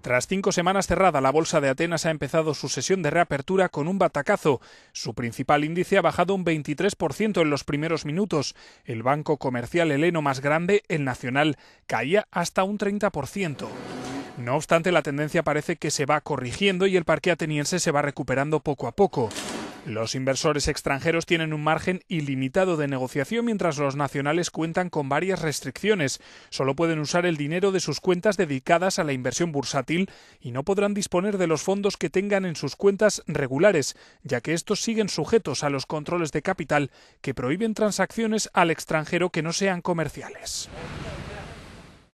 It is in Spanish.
Tras cinco semanas cerrada, la Bolsa de Atenas ha empezado su sesión de reapertura con un batacazo. Su principal índice ha bajado un 23% en los primeros minutos. El banco comercial heleno más grande, el Nacional, caía hasta un 30%. No obstante, la tendencia parece que se va corrigiendo y el parque ateniense se va recuperando poco a poco. Los inversores extranjeros tienen un margen ilimitado de negociación mientras los nacionales cuentan con varias restricciones. Solo pueden usar el dinero de sus cuentas dedicadas a la inversión bursátil y no podrán disponer de los fondos que tengan en sus cuentas regulares, ya que estos siguen sujetos a los controles de capital que prohíben transacciones al extranjero que no sean comerciales.